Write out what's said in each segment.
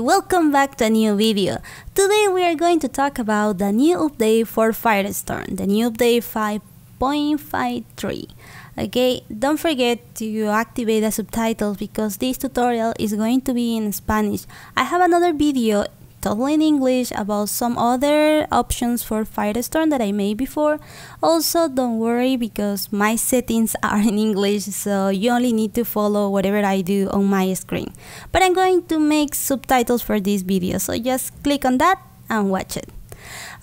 Welcome back to a new video. Today we are going to talk about the new update for Firestorm, the new update 5.53. Okay, don't forget to activate the subtitles because this tutorial is going to be in Spanish. I have another video Totally in English about some other options for Firestorm that I made before. Also, don't worry because my settings are in English, so you only need to follow whatever I do on my screen. But I'm going to make subtitles for this video, so just click on that and watch it.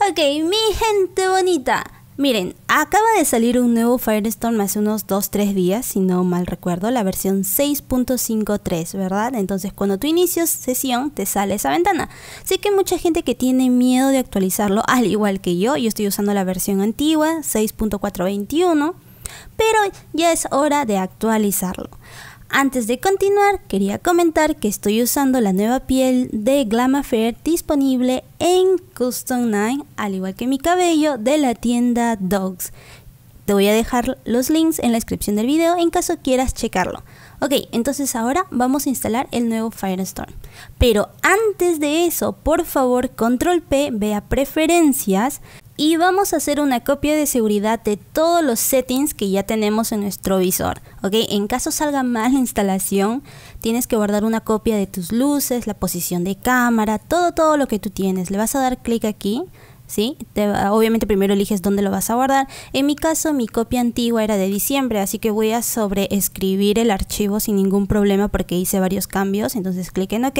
Okay, mi gente bonita. Miren, acaba de salir un nuevo Firestorm hace unos 2-3 días, si no mal recuerdo, la versión 6.53, ¿verdad? Entonces cuando tú inicias sesión te sale esa ventana. Sé que hay mucha gente que tiene miedo de actualizarlo, al igual que yo, yo estoy usando la versión antigua, 6.421, pero ya es hora de actualizarlo. Antes de continuar, quería comentar que estoy usando la nueva piel de Glamafair disponible en Custom 9, al igual que mi cabello de la tienda Dogs. Te voy a dejar los links en la descripción del video en caso quieras checarlo. Ok, entonces ahora vamos a instalar el nuevo Firestorm. Pero antes de eso, por favor, control P, vea preferencias, y vamos a hacer una copia de seguridad de todos los settings que ya tenemos en nuestro visor. ¿ok? En caso salga mal la instalación, tienes que guardar una copia de tus luces, la posición de cámara, todo, todo lo que tú tienes. Le vas a dar clic aquí obviamente primero eliges dónde lo vas a guardar. En mi caso, mi copia antigua era de diciembre, así que voy a sobreescribir el archivo sin ningún problema porque hice varios cambios. Entonces clic en OK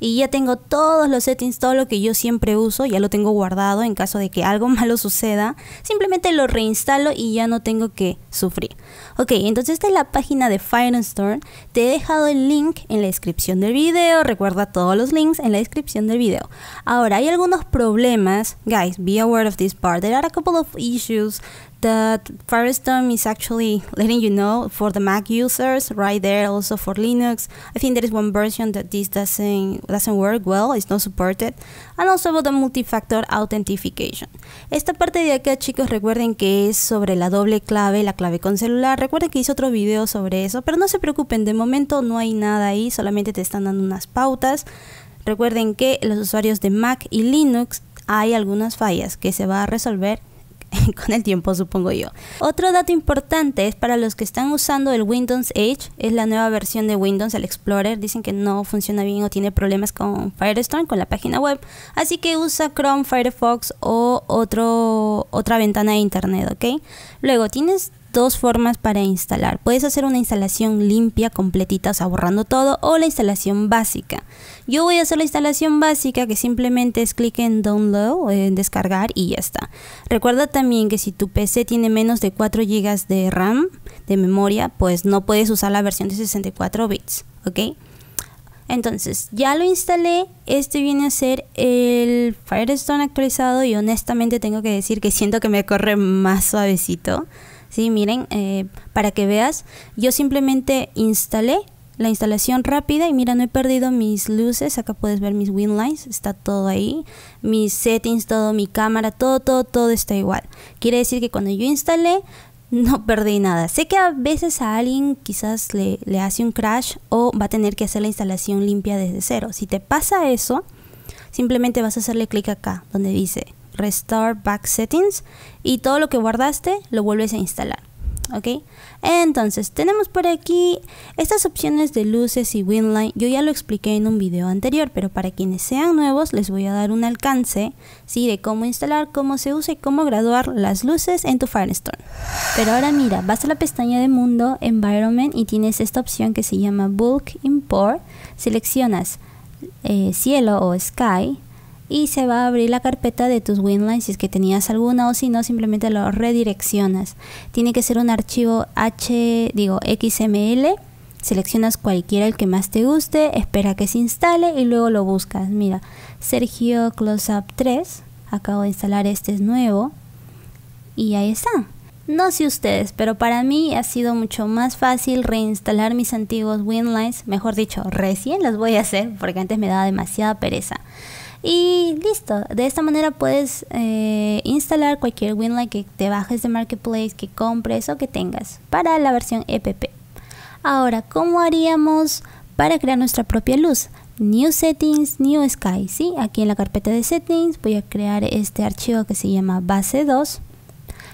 y ya tengo todos los settings, todo lo que yo siempre uso, ya lo tengo guardado en caso de que algo malo suceda. Simplemente lo reinstalo y ya no tengo que sufrir. Ok, entonces esta es la página de Store Te he dejado el link en la descripción del video. Recuerda todos los links en la descripción del video. Ahora, hay algunos problemas, guys be aware of this part. There are a couple of issues that Firestorm is actually letting you know for the Mac users right there, also for Linux. I think there is one version that this doesn't, doesn't work well, it's not supported. And also about the multi-factor authentication. Esta parte de acá, chicos, recuerden que es sobre la doble clave, la clave con celular. Recuerden que hice otro video sobre eso, pero no se preocupen, de momento no hay nada ahí, solamente te están dando unas pautas. Recuerden que los usuarios de Mac y Linux hay algunas fallas que se va a resolver con el tiempo supongo yo. Otro dato importante es para los que están usando el Windows Edge, es la nueva versión de Windows, el Explorer, dicen que no funciona bien o tiene problemas con Firestorm, con la página web, así que usa Chrome, Firefox o otro, otra ventana de internet, ¿ok? Luego tienes dos formas para instalar. Puedes hacer una instalación limpia, completita, o sea, borrando todo, o la instalación básica. Yo voy a hacer la instalación básica que simplemente es clic en download, en descargar y ya está. Recuerda también que si tu PC tiene menos de 4 GB de RAM de memoria, pues no puedes usar la versión de 64 bits, ¿ok? Entonces, ya lo instalé. Este viene a ser el Firestone actualizado y honestamente tengo que decir que siento que me corre más suavecito. Sí, miren, eh, para que veas, yo simplemente instalé la instalación rápida y mira, no he perdido mis luces, acá puedes ver mis windlines, está todo ahí, mis settings, todo, mi cámara, todo, todo, todo está igual. Quiere decir que cuando yo instalé, no perdí nada. Sé que a veces a alguien quizás le hace un crash o va a tener que hacer la instalación limpia desde cero. Si te pasa eso, simplemente vas a hacerle clic acá, donde dice restore back settings y todo lo que guardaste lo vuelves a instalar. ¿Ok? Entonces, tenemos por aquí estas opciones de luces y windline. Yo ya lo expliqué en un video anterior, pero para quienes sean nuevos les voy a dar un alcance ¿sí? de cómo instalar, cómo se usa y cómo graduar las luces en tu Firestorm. Pero ahora mira, vas a la pestaña de Mundo, Environment y tienes esta opción que se llama Bulk Import. Seleccionas eh, cielo o sky, y se va a abrir la carpeta de tus winlines si es que tenías alguna o si no simplemente lo redireccionas. Tiene que ser un archivo H, digo XML. Seleccionas cualquiera el que más te guste, espera que se instale y luego lo buscas. Mira, Sergio Close Up 3, acabo de instalar este es nuevo y ahí está. No sé ustedes, pero para mí ha sido mucho más fácil reinstalar mis antiguos winlines, mejor dicho, recién los voy a hacer porque antes me daba demasiada pereza. Y listo, de esta manera puedes eh, instalar cualquier Winlight que te bajes de Marketplace, que compres o que tengas para la versión EPP. Ahora, ¿cómo haríamos para crear nuestra propia luz? New Settings, New Sky, ¿sí? Aquí en la carpeta de Settings voy a crear este archivo que se llama base 2.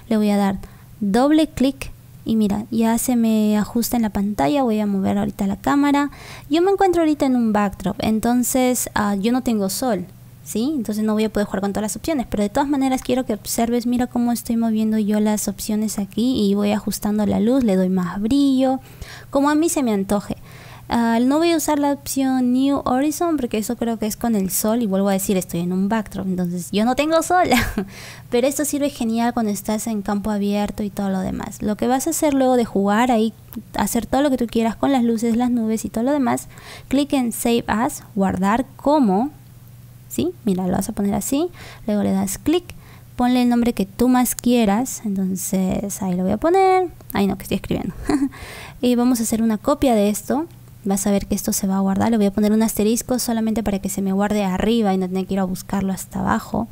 Le voy a dar doble clic y mira, ya se me ajusta en la pantalla, voy a mover ahorita la cámara. Yo me encuentro ahorita en un backdrop, entonces ah, yo no tengo sol. Entonces no voy a poder jugar con todas las opciones, pero de todas maneras quiero que observes, mira cómo estoy moviendo yo las opciones aquí y voy ajustando la luz, le doy más brillo, como a mí se me antoje. Ah, no voy a usar la opción New Horizon porque eso creo que es con el sol y vuelvo a decir estoy en un backdrop, entonces yo no tengo sol, pero esto sirve genial cuando estás en campo abierto y todo lo demás. Lo que vas a hacer luego de jugar ahí, hacer todo lo que tú quieras con las luces, las nubes y todo lo demás, clic en Save As, guardar como Mira, lo vas a poner así, luego le das clic, ponle el nombre que tú más quieras, entonces ahí lo voy a poner, ahí no, que estoy escribiendo. y vamos a hacer una copia de esto, vas a ver que esto se va a guardar, le voy a poner un asterisco solamente para que se me guarde arriba y no tenga que ir a buscarlo hasta abajo.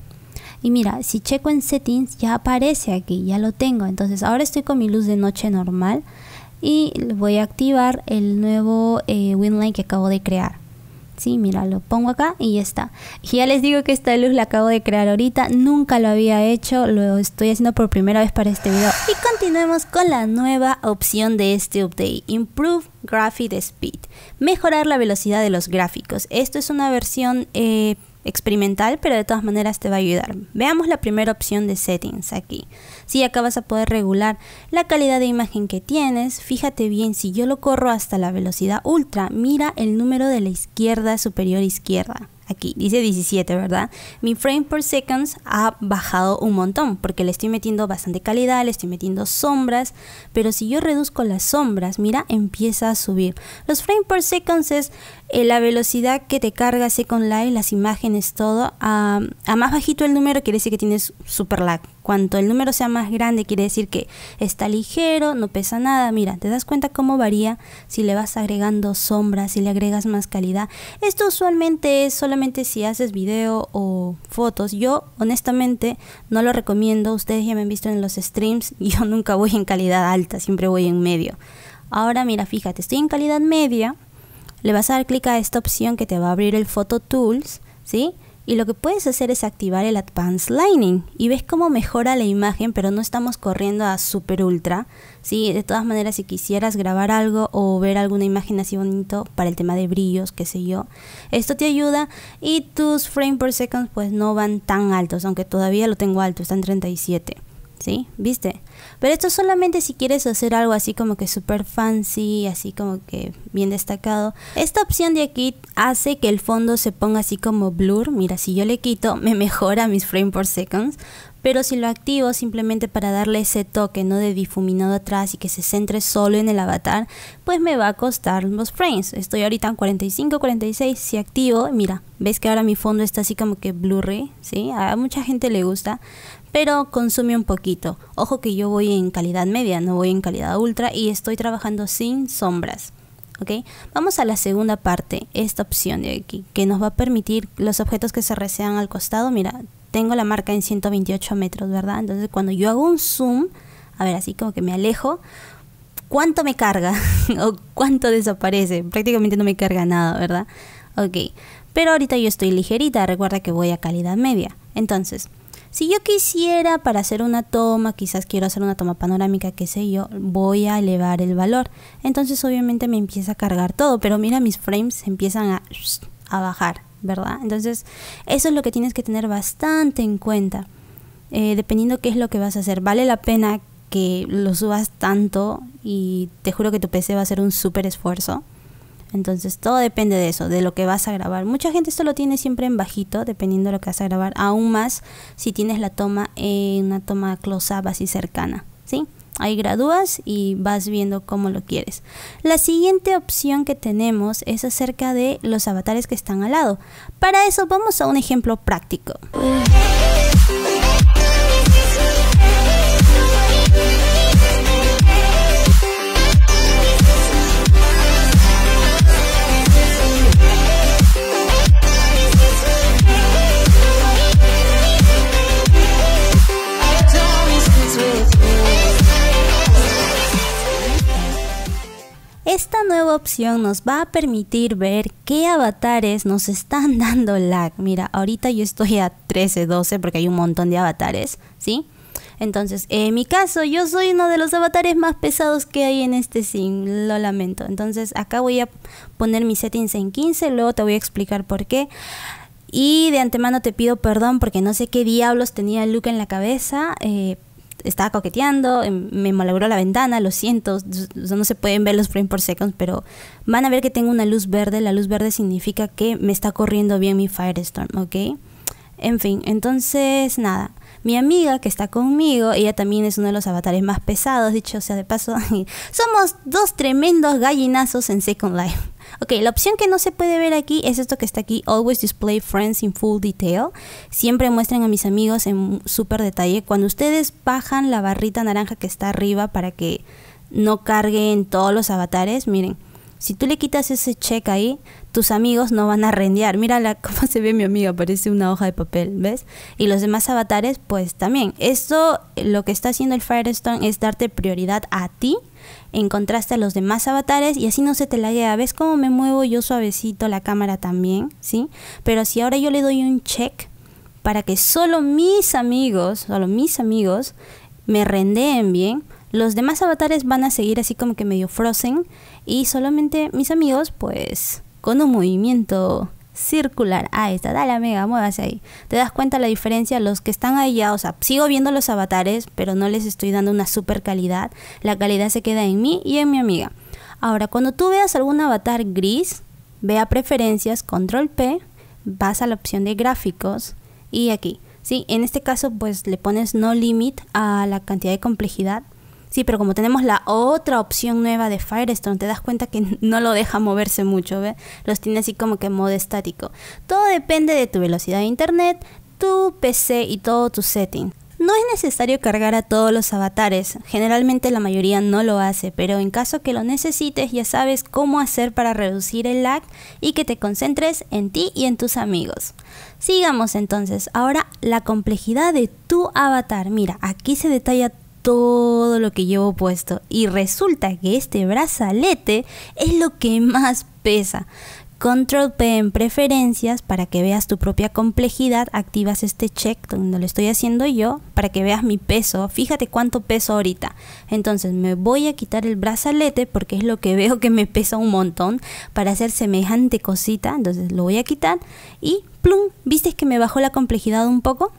Y mira, si checo en settings ya aparece aquí, ya lo tengo. Entonces ahora estoy con mi luz de noche normal y voy a activar el nuevo eh, WinLine que acabo de crear sí, mira, lo pongo acá y ya está. ya les digo que esta luz la acabo de crear ahorita, nunca lo había hecho, lo estoy haciendo por primera vez para este video. Y continuemos con la nueva opción de este update, Improve Graphic Speed, mejorar la velocidad de los gráficos. Esto es una versión... Eh, experimental, pero de todas maneras te va a ayudar. Veamos la primera opción de settings aquí. Si sí, acá vas a poder regular la calidad de imagen que tienes, fíjate bien, si yo lo corro hasta la velocidad ultra, mira el número de la izquierda superior izquierda aquí, dice 17, ¿verdad? Mi frame per seconds ha bajado un montón porque le estoy metiendo bastante calidad, le estoy metiendo sombras, pero si yo reduzco las sombras, mira, empieza a subir. Los frame per seconds es eh, la velocidad que te carga Second eh, Life, las imágenes, todo. A, ah, a más bajito el número quiere decir que tienes super lag, Cuanto el número sea más grande, quiere decir que está ligero, no pesa nada. Mira, te das cuenta cómo varía si le vas agregando sombras, si le agregas más calidad. Esto usualmente es solamente si haces video o fotos. Yo honestamente no lo recomiendo. Ustedes ya me han visto en los streams. Yo nunca voy en calidad alta, siempre voy en medio. Ahora mira, fíjate, estoy en calidad media. Le vas a dar clic a esta opción que te va a abrir el Photo Tools, ¿sí? sí y lo que puedes hacer es activar el Advanced Lining y ves cómo mejora la imagen, pero no estamos corriendo a super ultra. ¿sí? De todas maneras, si quisieras grabar algo o ver alguna imagen así bonito para el tema de brillos, qué sé yo, esto te ayuda y tus frames per second pues no van tan altos, aunque todavía lo tengo alto, está en 37. ¿sí? ¿Viste? Pero esto solamente si quieres hacer algo así como que super fancy, así como que bien destacado. Esta opción de aquí hace que el fondo se ponga así como blur. Mira, si yo le quito, me mejora mis frames por seconds. Pero si lo activo simplemente para darle ese toque no de difuminado atrás y que se centre solo en el avatar, pues me va a costar los frames. Estoy ahorita en 45, 46. Si activo, mira, ves que ahora mi fondo está así como que blurry, ¿sí? A mucha gente le gusta pero consume un poquito. Ojo que yo voy en calidad media, no voy en calidad ultra y estoy trabajando sin sombras. ¿ok? Vamos a la segunda parte, esta opción de aquí, que nos va a permitir los objetos que se resean al costado. Mira, tengo la marca en 128 metros, ¿verdad? Entonces cuando yo hago un zoom, a ver, así como que me alejo, ¿cuánto me carga? ¿O cuánto desaparece? Prácticamente no me carga nada, ¿verdad? Ok, pero ahorita yo estoy ligerita, recuerda que voy a calidad media. Entonces, si yo quisiera para hacer una toma, quizás quiero hacer una toma panorámica, qué sé yo, voy a elevar el valor. Entonces obviamente me empieza a cargar todo, pero mira mis frames empiezan a, a bajar, ¿verdad? Entonces eso es lo que tienes que tener bastante en cuenta. Eh, dependiendo qué es lo que vas a hacer, vale la pena que lo subas tanto y te juro que tu PC va a ser un súper esfuerzo. Entonces todo depende de eso, de lo que vas a grabar. Mucha gente esto lo tiene siempre en bajito, dependiendo de lo que vas a grabar. Aún más si tienes la toma en una toma close-up así cercana. ¿sí? Ahí gradúas y vas viendo cómo lo quieres. La siguiente opción que tenemos es acerca de los avatares que están al lado. Para eso vamos a un ejemplo práctico. opción nos va a permitir ver qué avatares nos están dando lag. Mira, ahorita yo estoy a 13, 12 porque hay un montón de avatares, ¿sí? Entonces, en mi caso, yo soy uno de los avatares más pesados que hay en este sim, lo lamento. Entonces, acá voy a poner mis settings en 15, luego te voy a explicar por qué. Y de antemano te pido perdón porque no sé qué diablos tenía Luke en la cabeza, eh, estaba coqueteando, em, me malogró la ventana, lo siento, no se pueden ver los frame por seconds, pero van a ver que tengo una luz verde, la luz verde significa que me está corriendo bien mi Firestorm, ¿ok? En fin, entonces nada, mi amiga que está conmigo, ella también es uno de los avatares más pesados, dicho sea de paso. Somos dos tremendos gallinazos en Second Life. Ok, la opción que no se puede ver aquí es esto que está aquí, Always Display Friends in Full Detail. Siempre muestren a mis amigos en súper detalle. Cuando ustedes bajan la barrita naranja que está arriba para que no carguen todos los avatares, miren si tú le quitas ese check ahí, tus amigos no van a rendear. Mírala cómo se ve mi amiga, parece una hoja de papel, ¿ves? Y los demás avatares, pues también. Esto, lo que está haciendo el Firestone es darte prioridad a ti en contraste a los demás avatares y así no se te la laguea. ¿Ves cómo me muevo yo suavecito la cámara también? ¿Sí? Pero si ahora yo le doy un check para que solo mis amigos, solo mis amigos me rendeen bien, los demás avatares van a seguir así como que medio frozen y solamente mis amigos pues con un movimiento circular. Ahí está, dale amiga, muévase ahí. ¿Te das cuenta la diferencia? Los que están ahí ya, o sea, sigo viendo los avatares, pero no les estoy dando una super calidad. La calidad se queda en mí y en mi amiga. Ahora, cuando tú veas algún avatar gris, ve a preferencias, control P, vas a la opción de gráficos y aquí. ¿sí? En este caso, pues le pones no limit a la cantidad de complejidad Sí, pero como tenemos la otra opción nueva de Firestone, te das cuenta que no lo deja moverse mucho, ¿ves? Los tiene así como que en modo estático. Todo depende de tu velocidad de internet, tu PC y todo tu setting. No es necesario cargar a todos los avatares, generalmente la mayoría no lo hace, pero en caso que lo necesites ya sabes cómo hacer para reducir el lag y que te concentres en ti y en tus amigos. Sigamos entonces, ahora la complejidad de tu avatar. Mira, aquí se detalla todo lo que llevo puesto. Y resulta que este brazalete es lo que más pesa. Control P en preferencias para que veas tu propia complejidad, activas este check donde lo estoy haciendo yo para que veas mi peso. Fíjate cuánto peso ahorita. Entonces me voy a quitar el brazalete porque es lo que veo que me pesa un montón para hacer semejante cosita. Entonces lo voy a quitar y plum, ¿viste que me bajó la complejidad un poco?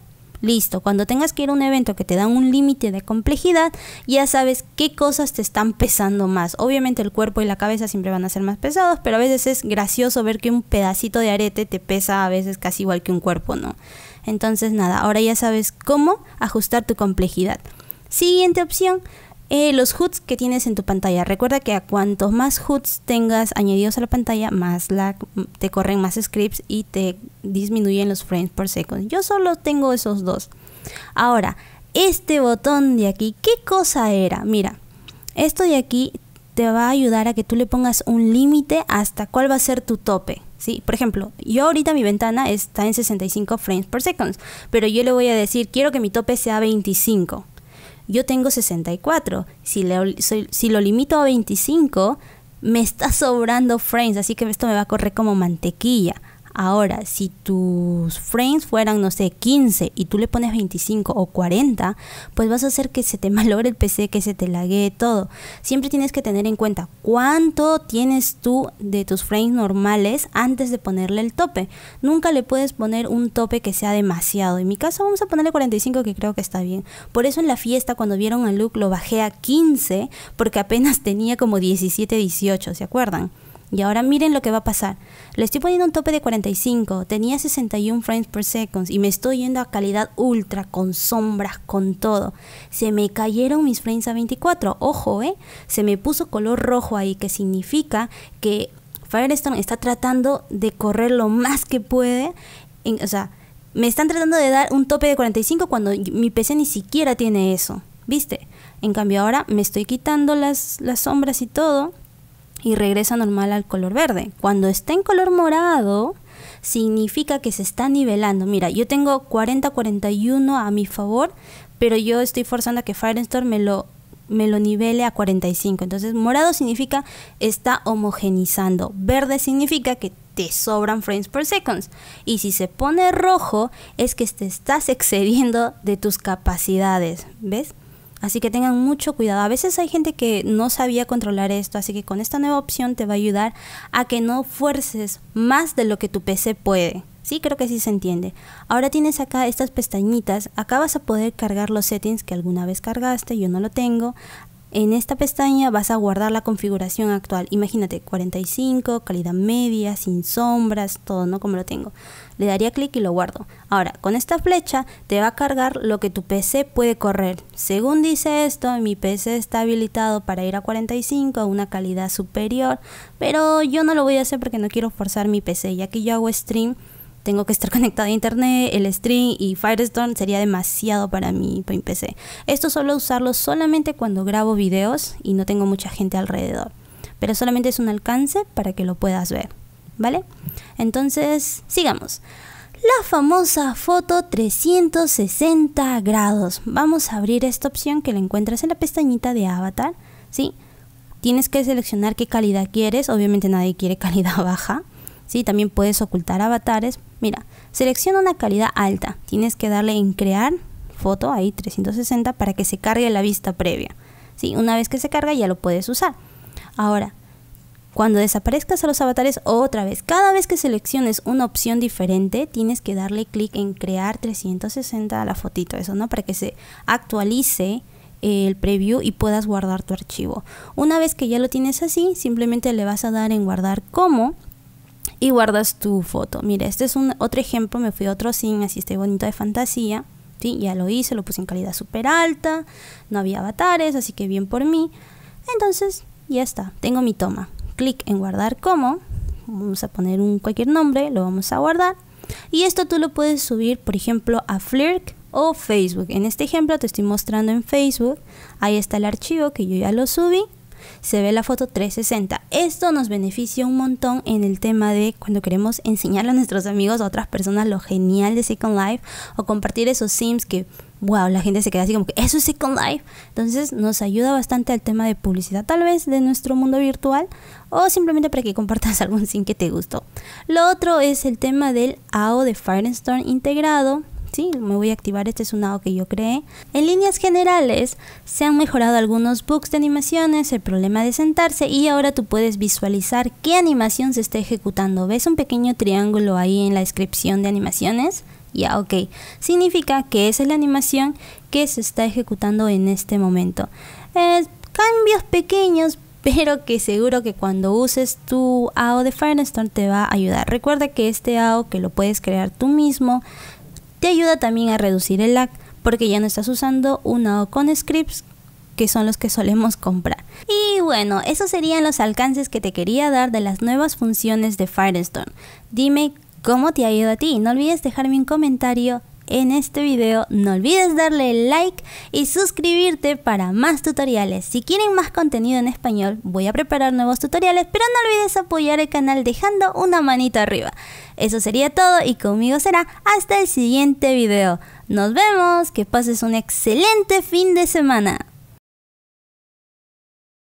Listo, cuando tengas que ir a un evento que te da un límite de complejidad, ya sabes qué cosas te están pesando más. Obviamente el cuerpo y la cabeza siempre van a ser más pesados, pero a veces es gracioso ver que un pedacito de arete te pesa a veces casi igual que un cuerpo, ¿no? Entonces nada, ahora ya sabes cómo ajustar tu complejidad. Siguiente opción, eh, los HUDs que tienes en tu pantalla. Recuerda que a cuantos más HUDs tengas añadidos a la pantalla, más te corren más scripts y te disminuyen los frames por segundo. Yo solo tengo esos dos. Ahora, este botón de aquí, ¿qué cosa era? Mira, esto de aquí te va a ayudar a que tú le pongas un límite hasta cuál va a ser tu tope. ¿sí? Por ejemplo, yo ahorita mi ventana está en 65 frames por segundo, pero yo le voy a decir, quiero que mi tope sea 25 yo tengo 64, si, si lo limito a 25, me está sobrando frames, así que esto me va a correr como mantequilla. Ahora, si tus frames fueran, no sé, 15 y tú le pones 25 o 40, pues vas a hacer que se te malore el PC, que se te laguee todo. Siempre tienes que tener en cuenta cuánto tienes tú de tus frames normales antes de ponerle el tope. Nunca le puedes poner un tope que sea demasiado. En mi caso vamos a ponerle 45 que creo que está bien. Por eso en la fiesta cuando vieron a look lo bajé a 15 porque apenas tenía como 17, 18, ¿se acuerdan? Y ahora miren lo que va a pasar. Le estoy poniendo un tope de 45. Tenía 61 frames per second y me estoy yendo a calidad ultra, con sombras, con todo. Se me cayeron mis frames a 24. Ojo, ¿eh? Se me puso color rojo ahí, que significa que Firestone está tratando de correr lo más que puede. o sea, me están tratando de dar un tope de 45 cuando mi PC ni siquiera tiene eso. ¿Viste? En cambio ahora me estoy quitando las, las sombras y todo y regresa normal al color verde. Cuando está en color morado, significa que se está nivelando. Mira, yo tengo 40-41 a mi favor, pero yo estoy forzando a que firestorm me lo, me lo nivele a 45. Entonces, morado significa está homogenizando. Verde significa que te sobran frames per seconds. Y si se pone rojo, es que te estás excediendo de tus capacidades. ¿Ves? Así que tengan mucho cuidado. A veces hay gente que no sabía controlar esto, así que con esta nueva opción te va a ayudar a que no fuerces más de lo que tu PC puede. Sí, creo que sí se entiende. Ahora tienes acá estas pestañitas, acá vas a poder cargar los settings que alguna vez cargaste, yo no lo tengo. En esta pestaña vas a guardar la configuración actual. Imagínate, 45, calidad media, sin sombras, todo, ¿no? Como lo tengo. Le daría clic y lo guardo. Ahora, con esta flecha te va a cargar lo que tu PC puede correr. Según dice esto, mi PC está habilitado para ir a 45, a una calidad superior. Pero yo no lo voy a hacer porque no quiero forzar mi PC, ya que yo hago stream tengo que estar conectado a internet, el stream y Firestone sería demasiado para mi, PC. Esto solo usarlo solamente cuando grabo videos y no tengo mucha gente alrededor. Pero solamente es un alcance para que lo puedas ver, ¿vale? Entonces, sigamos. La famosa foto 360 grados. Vamos a abrir esta opción que la encuentras en la pestañita de avatar, ¿sí? Tienes que seleccionar qué calidad quieres, obviamente nadie quiere calidad baja, ¿sí? También puedes ocultar avatares. Mira, selecciona una calidad alta. Tienes que darle en crear foto, ahí 360, para que se cargue la vista previa. ¿sí? Una vez que se carga ya lo puedes usar. Ahora, cuando desaparezcas a los avatares otra vez, cada vez que selecciones una opción diferente, tienes que darle clic en crear 360 a la fotito, eso, ¿no? Para que se actualice el preview y puedas guardar tu archivo. Una vez que ya lo tienes así, simplemente le vas a dar en guardar como y guardas tu foto. Mira, este es un otro ejemplo, me fui a otro sin así estoy bonito de fantasía. ¿sí? Ya lo hice, lo puse en calidad super alta, no había avatares, así que bien por mí. Entonces, ya está, tengo mi toma. Clic en guardar como, vamos a poner un cualquier nombre, lo vamos a guardar. Y esto tú lo puedes subir, por ejemplo, a Flirk o Facebook. En este ejemplo te estoy mostrando en Facebook. Ahí está el archivo que yo ya lo subí se ve la foto 360. Esto nos beneficia un montón en el tema de cuando queremos enseñarle a nuestros amigos, a otras personas, lo genial de Second Life o compartir esos sims que wow, la gente se queda así como que eso es Second Life. Entonces nos ayuda bastante al tema de publicidad, tal vez de nuestro mundo virtual o simplemente para que compartas algún sim que te gustó. Lo otro es el tema del AO de Firestorm integrado sí, me voy a activar, este es un AO que yo creé. En líneas generales, se han mejorado algunos bugs de animaciones, el problema de sentarse y ahora tú puedes visualizar qué animación se está ejecutando. ¿Ves un pequeño triángulo ahí en la descripción de animaciones? Ya, ok. Significa que esa es la animación que se está ejecutando en este momento. Eh, cambios pequeños, pero que seguro que cuando uses tu AO de Firestorm te va a ayudar. Recuerda que este AO que lo puedes crear tú mismo, te ayuda también a reducir el lag porque ya no estás usando un con scripts que son los que solemos comprar. Y bueno, esos serían los alcances que te quería dar de las nuevas funciones de Firestone. Dime cómo te ayuda a ti. No olvides dejarme un comentario en este video, no olvides darle like y suscribirte para más tutoriales. Si quieren más contenido en español, voy a preparar nuevos tutoriales, pero no olvides apoyar el canal dejando una manita arriba. Eso sería todo y conmigo será hasta el siguiente video. Nos vemos, que pases un excelente fin de semana.